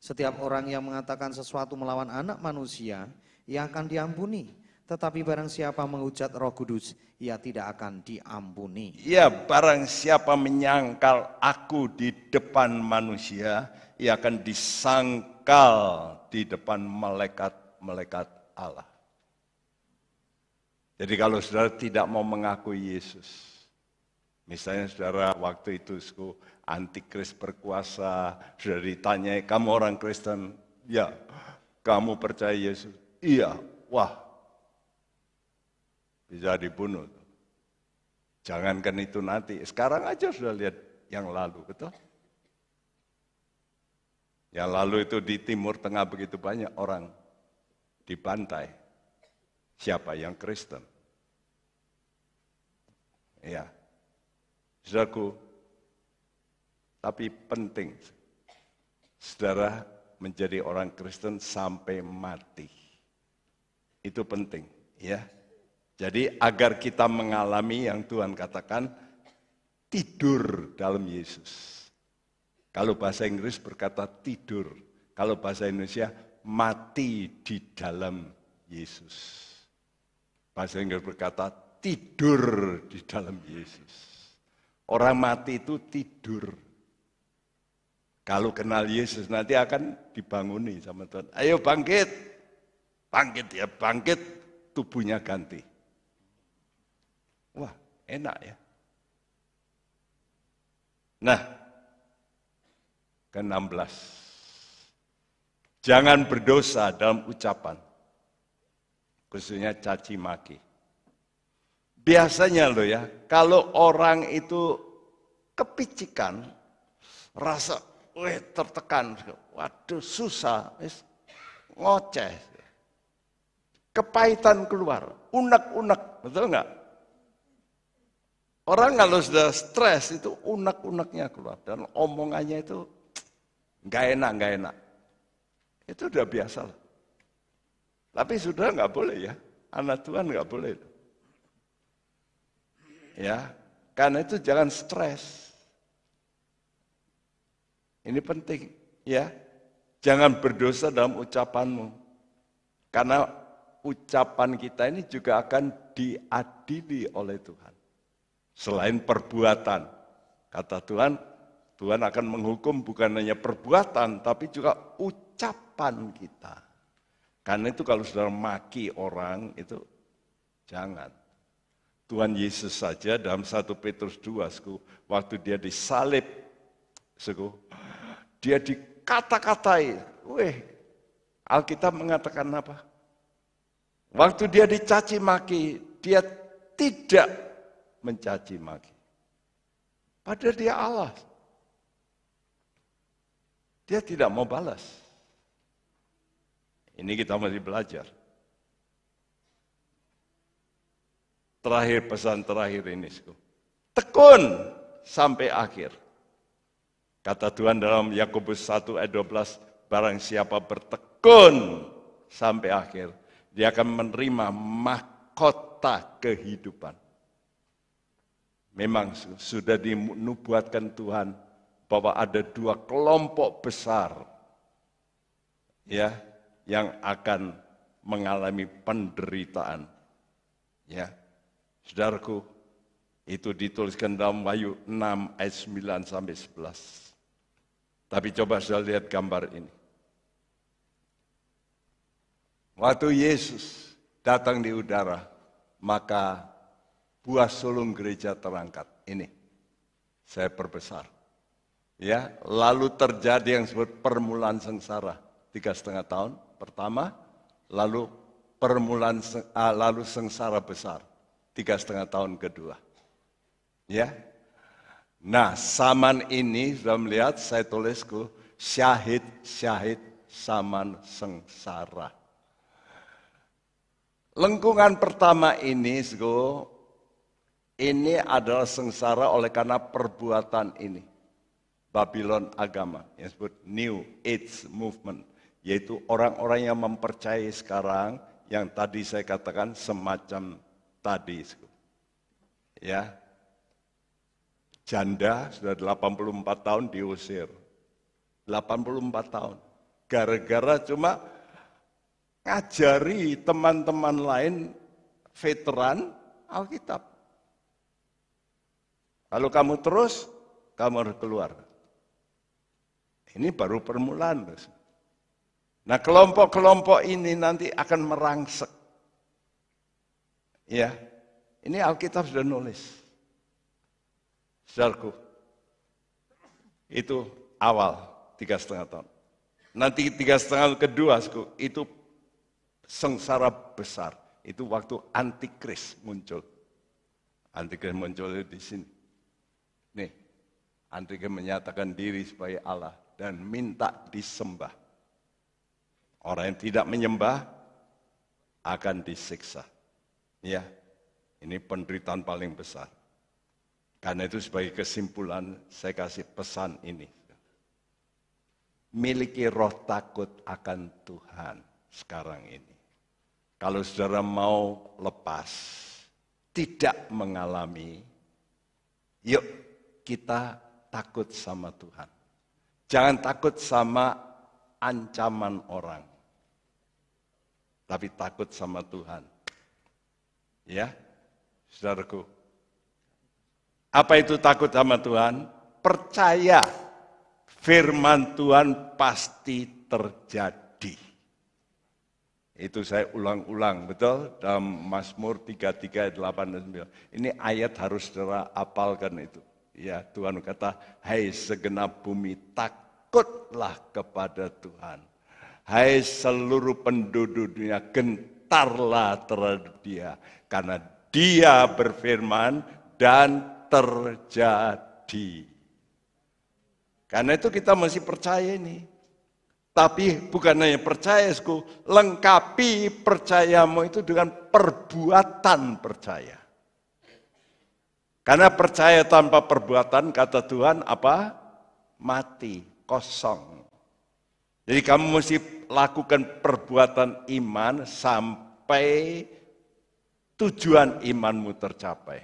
Setiap orang yang mengatakan sesuatu melawan anak manusia, ia akan diampuni. Tetapi barang siapa menghujat roh kudus, ia tidak akan diampuni. Ya, barang siapa menyangkal aku di depan manusia, ia akan disangkal di depan malaikat-malaikat Allah. Jadi kalau saudara tidak mau mengakui Yesus, misalnya saudara waktu itu suku antikris berkuasa, sudah ditanya, kamu orang Kristen? Ya. Kamu percaya Yesus? Iya. Wah. Bisa dibunuh. Jangankan itu nanti, sekarang aja sudah lihat yang lalu, betul? Yang lalu itu di Timur Tengah begitu banyak orang dibantai Siapa yang Kristen? Ya. Saudaraku, tapi penting saudara menjadi orang Kristen sampai mati. Itu penting, ya. Jadi agar kita mengalami yang Tuhan katakan tidur dalam Yesus. Kalau bahasa Inggris berkata tidur, kalau bahasa Indonesia mati di dalam Yesus. Bahasa Inggris berkata, tidur di dalam Yesus. Orang mati itu tidur. Kalau kenal Yesus nanti akan dibanguni sama Tuhan. Ayo bangkit. Bangkit ya, bangkit. Tubuhnya ganti. Wah, enak ya. Nah, ke-16. Jangan berdosa dalam ucapan khususnya caci maki. Biasanya loh ya, kalau orang itu kepicikan, rasa weh tertekan, waduh susah, ngoceh. Kepahitan keluar, unek-unek, betul nggak? Orang kalau sudah stres itu unek-uneknya keluar dan omongannya itu nggak enak, nggak enak. Itu udah biasa lah. Tapi saudara nggak boleh ya, anak Tuhan nggak boleh. Ya, karena itu jangan stres. Ini penting, ya. Jangan berdosa dalam ucapanmu. Karena ucapan kita ini juga akan diadili oleh Tuhan. Selain perbuatan. Kata Tuhan, Tuhan akan menghukum bukan hanya perbuatan, tapi juga ucapan kita. Karena itu kalau saudara maki orang itu jangan. Tuhan Yesus saja dalam satu Petrus 2, suku, waktu dia disalib, suku, dia dikata-katai. Weh, Alkitab mengatakan apa? Waktu dia dicaci maki, dia tidak mencaci maki. Padahal dia Allah. Dia tidak mau balas. Ini kita masih belajar. Terakhir pesan terakhir ini, tekun sampai akhir. Kata Tuhan dalam Yakobus 1 ayat 12, barang siapa bertekun sampai akhir, dia akan menerima mahkota kehidupan. Memang sudah dinubuatkan Tuhan bahwa ada dua kelompok besar ya yang akan mengalami penderitaan. Ya, saudaraku, itu dituliskan dalam Wahyu 6 ayat 9 sampai 11. Tapi coba saya lihat gambar ini. Waktu Yesus datang di udara, maka buah sulung gereja terangkat. Ini, saya perbesar. Ya, lalu terjadi yang disebut permulaan sengsara, tiga setengah tahun pertama, lalu permulaan ah, lalu sengsara besar tiga setengah tahun kedua. Ya, nah saman ini sudah melihat saya tulisku syahid syahid saman sengsara. Lengkungan pertama ini, Sgo, ini adalah sengsara oleh karena perbuatan ini. Babylon agama, yang disebut New Age Movement yaitu orang-orang yang mempercayai sekarang yang tadi saya katakan semacam tadi. Ya. Janda sudah 84 tahun diusir. 84 tahun. Gara-gara cuma ngajari teman-teman lain veteran Alkitab. Kalau kamu terus, kamu harus keluar. Ini baru permulaan. Nah kelompok-kelompok ini nanti akan merangsek. Ya, ini Alkitab sudah nulis. Saudaraku, itu awal tiga setengah tahun. Nanti tiga setengah tahun kedua, itu sengsara besar. Itu waktu antikris muncul. Antikris muncul di sini. Nih, antikris menyatakan diri sebagai Allah dan minta disembah Orang yang tidak menyembah akan disiksa. Ya, ini penderitaan paling besar. Karena itu sebagai kesimpulan saya kasih pesan ini. Miliki roh takut akan Tuhan sekarang ini. Kalau saudara mau lepas, tidak mengalami, yuk kita takut sama Tuhan. Jangan takut sama ancaman orang tapi takut sama Tuhan. Ya, saudaraku. Apa itu takut sama Tuhan? Percaya firman Tuhan pasti terjadi. Itu saya ulang-ulang, betul? Dalam Mazmur 33, 8, dan 9. Ini ayat harus saudara apalkan itu. Ya, Tuhan kata, hai hey, segenap bumi, takutlah kepada Tuhan Hai seluruh penduduk dunia, gentarlah terhadap dia. Karena dia berfirman dan terjadi. Karena itu kita masih percaya ini. Tapi bukan hanya percaya, sku, lengkapi percayamu itu dengan perbuatan percaya. Karena percaya tanpa perbuatan, kata Tuhan, apa? Mati, kosong. Jadi kamu mesti lakukan perbuatan iman sampai tujuan imanmu tercapai.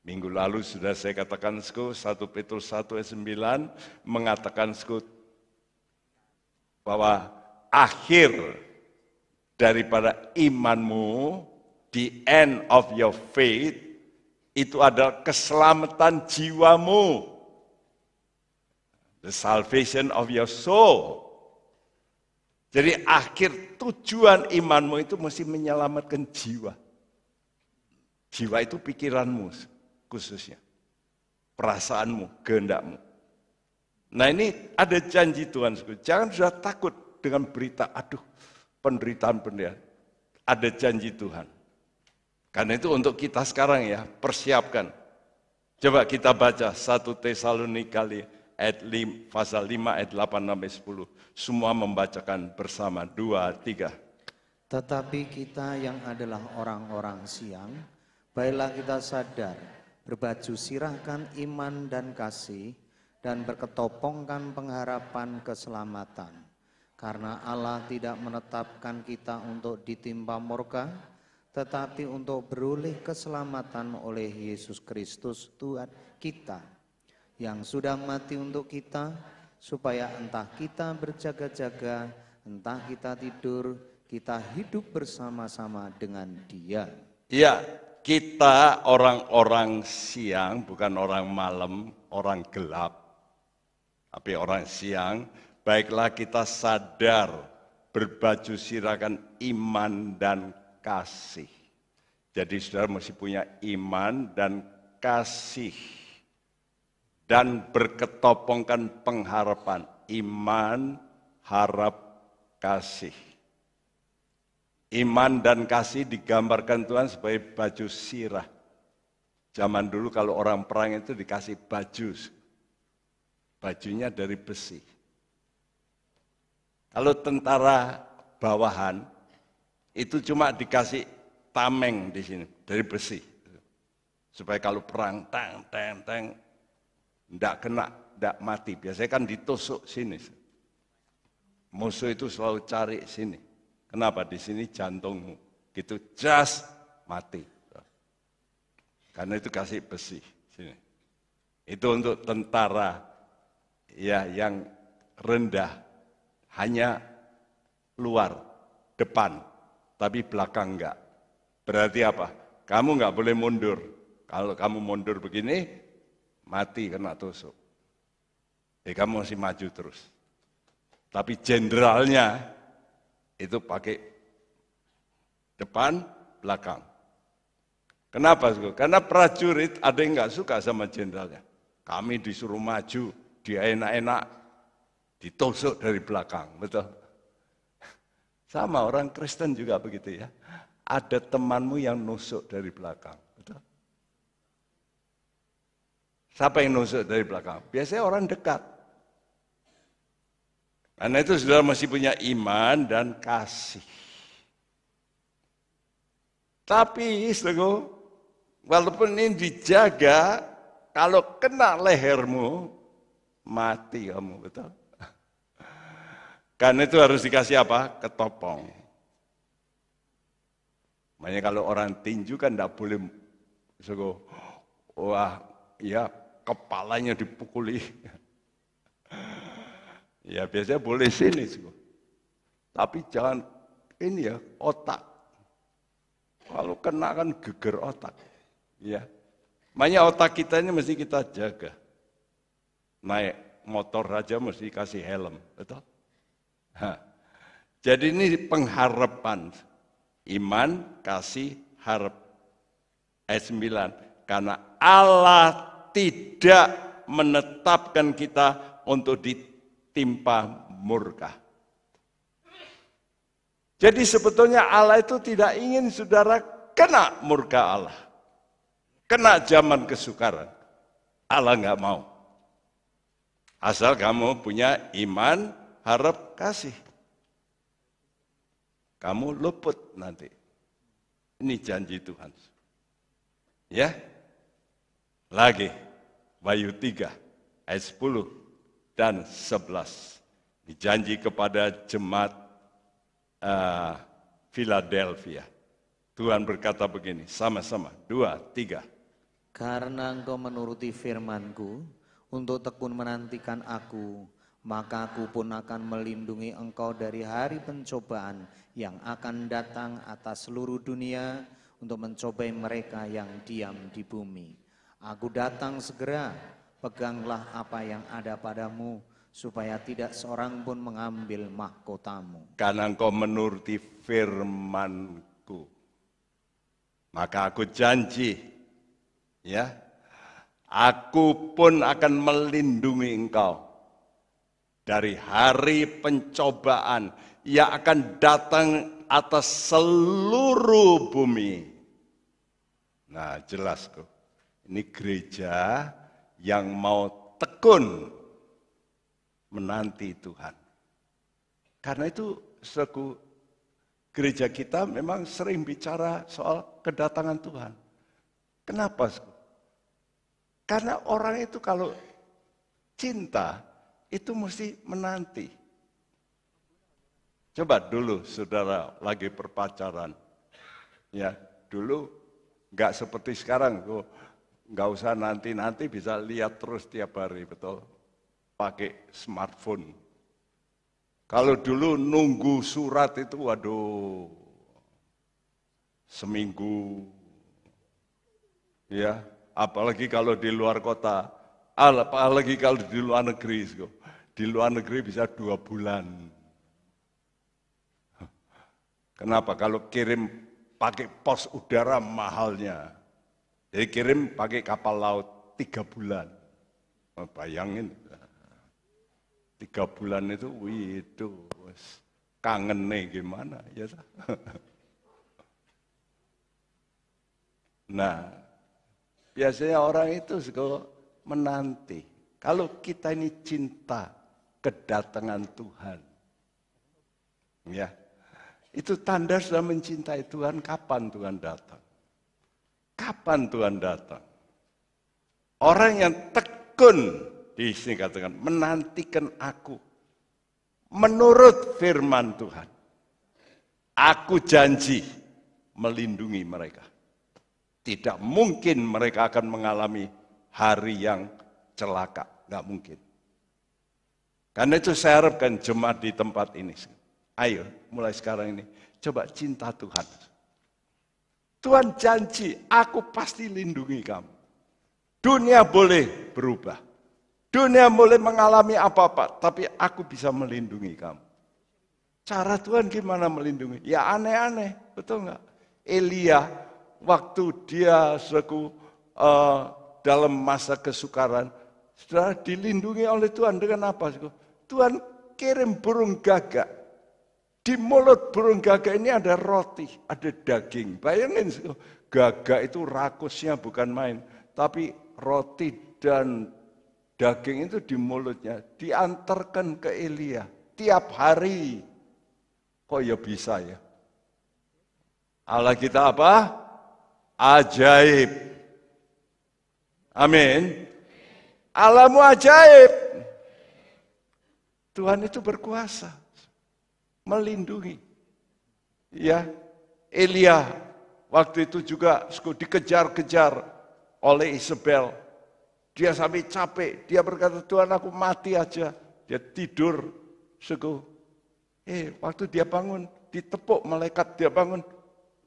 Minggu lalu sudah saya katakan sku 1 Petrus 1 ayat 9 mengatakan sku bahwa akhir daripada imanmu, the end of your faith, itu adalah keselamatan jiwamu. The salvation of your soul. Jadi akhir tujuan imanmu itu mesti menyelamatkan jiwa. Jiwa itu pikiranmu khususnya. Perasaanmu, kehendakmu. Nah ini ada janji Tuhan. Jangan sudah takut dengan berita, aduh penderitaan-penderitaan. Ada janji Tuhan. Karena itu untuk kita sekarang ya, persiapkan. Coba kita baca 1 Tesalonika ayat lim, pasal 5 ayat 8 sampai 10. Semua membacakan bersama 2 3. Tetapi kita yang adalah orang-orang siang, baiklah kita sadar, berbaju sirahkan iman dan kasih dan berketopongkan pengharapan keselamatan. Karena Allah tidak menetapkan kita untuk ditimpa murka, tetapi untuk beroleh keselamatan oleh Yesus Kristus Tuhan kita yang sudah mati untuk kita, supaya entah kita berjaga-jaga, entah kita tidur, kita hidup bersama-sama dengan Dia. Iya, kita orang-orang siang, bukan orang malam, orang gelap, tapi orang siang. Baiklah, kita sadar berbaju sirakan iman dan kasih. Jadi, saudara mesti punya iman dan kasih dan berketopongkan pengharapan iman, harap, kasih. Iman dan kasih digambarkan Tuhan sebagai baju sirah. Zaman dulu kalau orang perang itu dikasih baju. Bajunya dari besi. Kalau tentara bawahan itu cuma dikasih tameng di sini dari besi. Supaya kalau perang tang tang tang tidak kena, tidak mati. Biasanya kan ditusuk sini. Musuh itu selalu cari sini. Kenapa? Di sini jantungmu. Gitu, just mati. Karena itu kasih besi. Sini. Itu untuk tentara ya yang rendah. Hanya luar, depan. Tapi belakang enggak. Berarti apa? Kamu enggak boleh mundur. Kalau kamu mundur begini, mati kena tusuk. Ya kamu masih maju terus. Tapi jenderalnya itu pakai depan, belakang. Kenapa? Karena prajurit ada yang nggak suka sama jenderalnya. Kami disuruh maju, dia enak-enak, ditusuk dari belakang, betul? Sama orang Kristen juga begitu ya. Ada temanmu yang nusuk dari belakang. Siapa yang nusuk dari belakang? Biasanya orang dekat. Karena itu saudara masih punya iman dan kasih. Tapi saudara, walaupun ini dijaga, kalau kena lehermu, mati kamu, betul? Karena itu harus dikasih apa? Ketopong. Makanya kalau orang tinju kan tidak boleh, suku, wah, ya kepalanya dipukuli. ya biasanya boleh sini sih. Tapi jangan ini ya otak. Kalau kena kan geger otak. Ya. Makanya otak kita ini mesti kita jaga. Naik motor aja mesti kasih helm, betul? Hah. Jadi ini pengharapan iman kasih harap ayat 9 karena Allah tidak menetapkan kita untuk ditimpa murka. Jadi sebetulnya Allah itu tidak ingin saudara kena murka Allah. Kena zaman kesukaran. Allah nggak mau. Asal kamu punya iman, harap kasih. Kamu luput nanti. Ini janji Tuhan. Ya, lagi, Bayu 3, ayat 10 dan 11. Dijanji kepada jemaat uh, Philadelphia. Tuhan berkata begini, sama-sama, dua, tiga. Karena engkau menuruti firmanku, untuk tekun menantikan aku, maka aku pun akan melindungi engkau dari hari pencobaan yang akan datang atas seluruh dunia untuk mencobai mereka yang diam di bumi. Aku datang segera, peganglah apa yang ada padamu, supaya tidak seorang pun mengambil mahkotamu. Karena engkau menuruti firmanku, maka aku janji, ya, aku pun akan melindungi engkau dari hari pencobaan yang akan datang atas seluruh bumi. Nah, jelas kok. Ini gereja yang mau tekun menanti Tuhan. Karena itu selaku gereja kita memang sering bicara soal kedatangan Tuhan. Kenapa? Karena orang itu kalau cinta itu mesti menanti. Coba dulu saudara lagi perpacaran. Ya, dulu nggak seperti sekarang. kok. Oh, nggak usah nanti-nanti bisa lihat terus tiap hari, betul? Pakai smartphone. Kalau dulu nunggu surat itu, waduh, seminggu, ya, apalagi kalau di luar kota, apalagi kalau di luar negeri, di luar negeri bisa dua bulan. Kenapa? Kalau kirim pakai pos udara mahalnya kirim pakai kapal laut tiga bulan. Oh, bayangin. Tiga bulan itu, wih itu kangen nih gimana ya. Nah, biasanya orang itu suka menanti. Kalau kita ini cinta kedatangan Tuhan, ya itu tanda sudah mencintai Tuhan. Kapan Tuhan datang? Kapan Tuhan datang? Orang yang tekun di sini katakan menantikan aku menurut firman Tuhan. Aku janji melindungi mereka. Tidak mungkin mereka akan mengalami hari yang celaka, nggak mungkin. Karena itu saya harapkan jemaat di tempat ini. Ayo, mulai sekarang ini, coba cinta Tuhan. Tuhan janji, aku pasti lindungi kamu. Dunia boleh berubah. Dunia boleh mengalami apa-apa, tapi aku bisa melindungi kamu. Cara Tuhan gimana melindungi? Ya aneh-aneh, betul enggak? Elia, waktu dia seku uh, eh, dalam masa kesukaran, setelah dilindungi oleh Tuhan dengan apa? Tuhan kirim burung gagak di mulut burung gagak ini ada roti, ada daging. Bayangin, gagak itu rakusnya bukan main. Tapi roti dan daging itu di mulutnya. Diantarkan ke Elia tiap hari. Kok ya bisa ya? Allah kita apa? Ajaib. Amin. Allahmu ajaib. Tuhan itu berkuasa melindungi. Ya, Elia waktu itu juga dikejar-kejar oleh Isabel. Dia sampai capek, dia berkata, Tuhan aku mati aja. Dia tidur, suku. Eh, waktu dia bangun, ditepuk malaikat, dia bangun.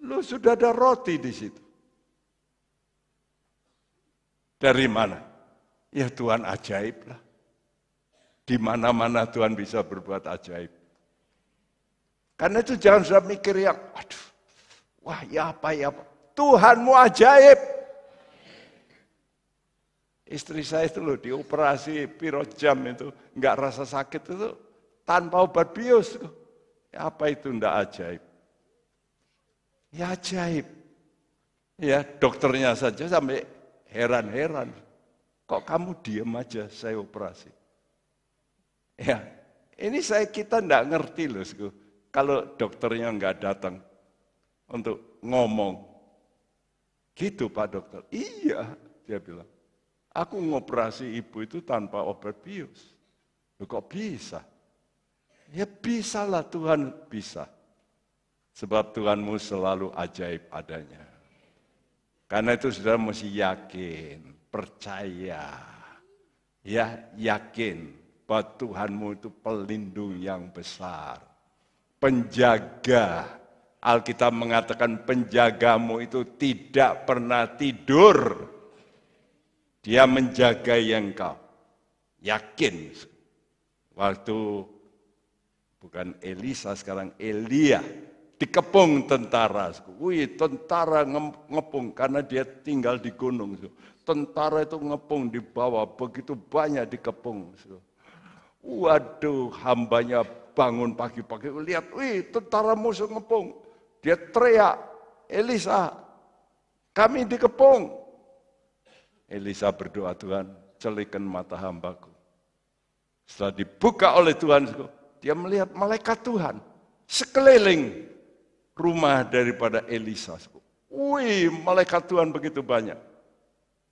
Lu sudah ada roti di situ. Dari mana? Ya Tuhan ajaib lah. Di mana-mana Tuhan bisa berbuat ajaib. Karena itu jangan sudah mikir yang, aduh, wah ya apa ya apa. Tuhanmu ajaib. Istri saya itu loh dioperasi pirojam itu, nggak rasa sakit itu tanpa obat bius. Ya, apa itu ndak ajaib? Ya ajaib. Ya dokternya saja sampai heran-heran. Kok kamu diam aja saya operasi? Ya, ini saya kita ndak ngerti loh, kalau dokternya nggak datang untuk ngomong. Gitu Pak Dokter. Iya, dia bilang. Aku ngoperasi ibu itu tanpa obat bius. kok bisa? Ya bisa lah Tuhan bisa. Sebab Tuhanmu selalu ajaib adanya. Karena itu saudara mesti yakin, percaya. Ya, yakin bahwa Tuhanmu itu pelindung yang besar penjaga. Alkitab mengatakan penjagamu itu tidak pernah tidur. Dia menjaga yang kau. Yakin. Waktu bukan Elisa sekarang Elia dikepung tentara. Wih, tentara ngepung karena dia tinggal di gunung. Tentara itu ngepung di bawah, begitu banyak dikepung. Waduh, hambanya bangun pagi-pagi, lihat, wih tentara musuh ngepung. Dia teriak, Elisa, kami dikepung. Elisa berdoa, Tuhan, celikan mata hambaku. Setelah dibuka oleh Tuhan, dia melihat malaikat Tuhan sekeliling rumah daripada Elisa. Wih, malaikat Tuhan begitu banyak.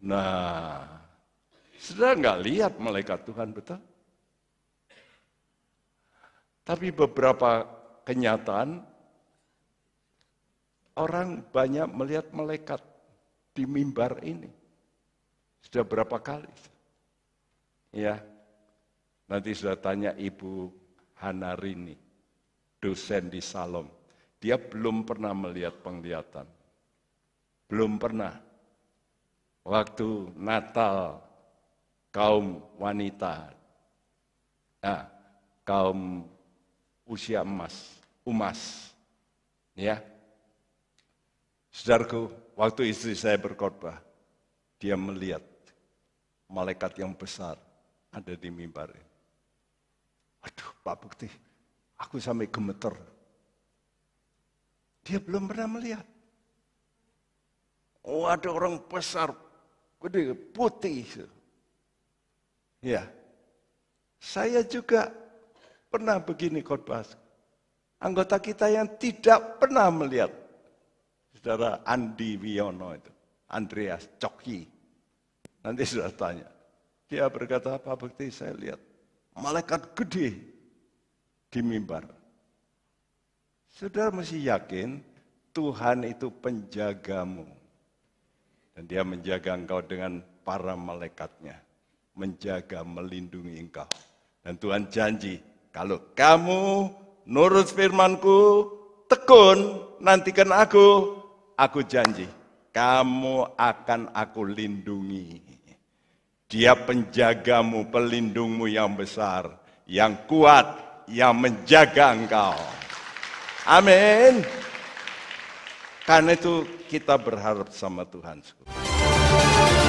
Nah, sudah nggak lihat malaikat Tuhan betul? Tapi beberapa kenyataan, orang banyak melihat melekat di mimbar ini. Sudah berapa kali? Ya, nanti sudah tanya Ibu Hanarini, dosen di Salom. Dia belum pernah melihat penglihatan. Belum pernah. Waktu Natal, kaum wanita, nah, kaum usia emas, umas. Ya. Saudaraku, waktu istri saya berkhotbah, dia melihat malaikat yang besar ada di mimbar. Aduh, Pak Bukti, aku sampai gemeter. Dia belum pernah melihat. Oh, ada orang besar, gede, putih. Ya, saya juga pernah begini khotbah. Anggota kita yang tidak pernah melihat. Saudara Andi Wiono itu. Andreas Coki. Nanti sudah tanya. Dia berkata, apa bukti saya lihat. Malaikat gede di mimbar. Saudara mesti yakin Tuhan itu penjagamu. Dan dia menjaga engkau dengan para malaikatnya. Menjaga, melindungi engkau. Dan Tuhan janji, kalau kamu nurut firmanku, tekun, nantikan aku, aku janji, kamu akan aku lindungi. Dia penjagamu, pelindungmu yang besar, yang kuat, yang menjaga engkau. Amin. Karena itu kita berharap sama Tuhan.